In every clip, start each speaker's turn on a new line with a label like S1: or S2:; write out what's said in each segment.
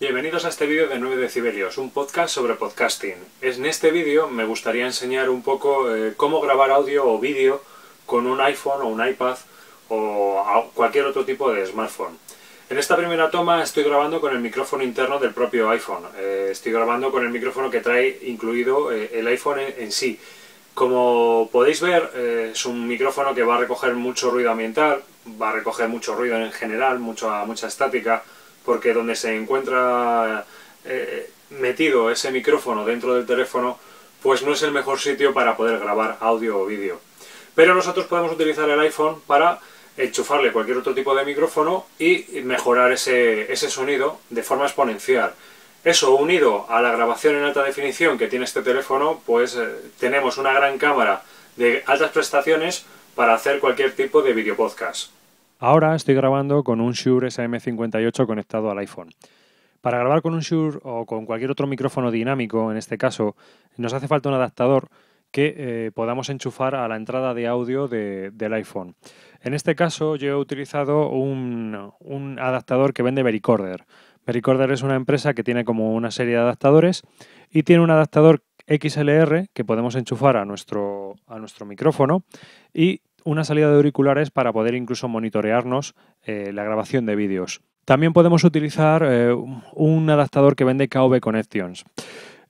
S1: Bienvenidos a este vídeo de 9 decibelios, un podcast sobre podcasting. En este vídeo me gustaría enseñar un poco eh, cómo grabar audio o vídeo con un iPhone o un iPad o cualquier otro tipo de smartphone. En esta primera toma estoy grabando con el micrófono interno del propio iPhone. Eh, estoy grabando con el micrófono que trae incluido eh, el iPhone en, sí. Como podéis ver, es un micrófono que va a recoger mucho ruido ambiental, va a recoger mucho ruido en general, mucha estática, porque donde se encuentra eh, metido ese micrófono dentro del teléfono, pues no es el mejor sitio para poder grabar audio o vídeo. Pero nosotros podemos utilizar el iPhone para enchufarle cualquier otro tipo de micrófono y mejorar ese, sonido de forma exponencial. Eso unido a la grabación en alta definición que tiene este teléfono, pues eh, tenemos una gran cámara de altas prestaciones para hacer cualquier tipo de video podcast. Ahora estoy grabando con un Shure SM58 conectado al iPhone. Para grabar con un Shure o con cualquier otro micrófono dinámico, en este caso, nos hace falta un adaptador que eh, podamos enchufar a la entrada de audio del iPhone. En este caso yo he utilizado un, adaptador que vende Vericorder. Vericorder es una empresa que tiene como una serie de adaptadores y tiene un adaptador XLR que podemos enchufar a nuestro, a nuestro micrófono y una salida de auriculares para poder incluso monitorearnos eh, la grabación de vídeos. También podemos utilizar eh, un adaptador que vende KV Connections.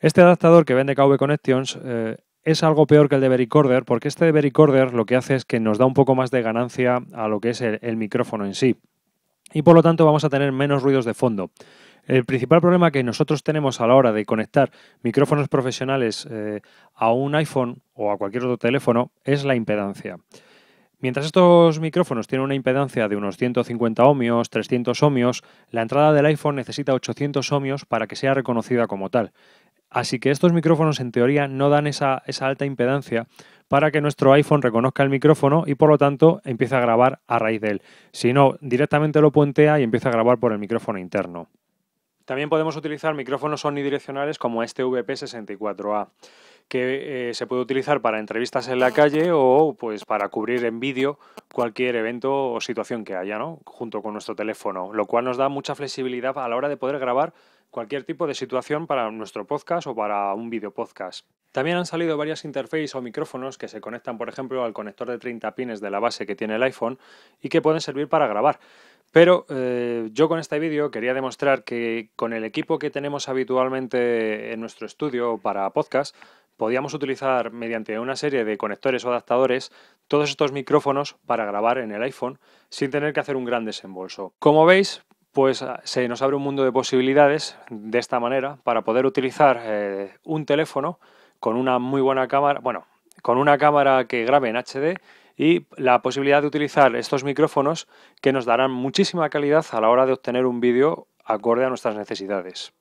S1: Este adaptador que vende KV Connections eh, es algo peor que el de Vericorder porque este de Vericorder lo que hace es que nos da un poco más de ganancia a lo que es el, micrófono en sí. Y por lo tanto vamos a tener menos ruidos de fondo. El principal problema que nosotros tenemos a la hora de conectar micrófonos profesionales a un iPhone o a cualquier otro teléfono es la impedancia. Mientras estos micrófonos tienen una impedancia de unos 150 ohmios, 300 ohmios, la entrada del iPhone necesita 800 ohmios para que sea reconocida como tal. Así que estos micrófonos en teoría no dan esa, alta impedancia para que nuestro iPhone reconozca el micrófono y por lo tanto empiece a grabar a raíz de él. Si no, directamente lo puentea y empieza a grabar por el micrófono interno. También podemos utilizar micrófonos omnidireccionales como este VP64A que eh, se puede utilizar para entrevistas en la calle o pues para cubrir en vídeo cualquier evento o situación que haya, ¿no? Junto con nuestro teléfono, lo cual nos da mucha flexibilidad a la hora de poder grabar cualquier tipo de situación para nuestro podcast o para un video podcast. También han salido varias interfaces o micrófonos que se conectan, por ejemplo, al conector de 30 pines de la base que tiene el iPhone y que pueden servir para grabar. Pero eh, yo con este vídeo quería demostrar que con el equipo que tenemos habitualmente en nuestro estudio para podcast podíamos utilizar mediante una serie de conectores o adaptadores todos estos micrófonos para grabar en el iPhone sin tener que hacer un gran desembolso. Como veis, pues ah, se nos abre un mundo de posibilidades de esta manera para poder utilizar eh, un teléfono con una muy buena cámara, bueno, con una cámara que grabe en HD y la posibilidad de utilizar estos micrófonos que nos darán muchísima calidad a la hora de obtener un vídeo acorde a nuestras necesidades.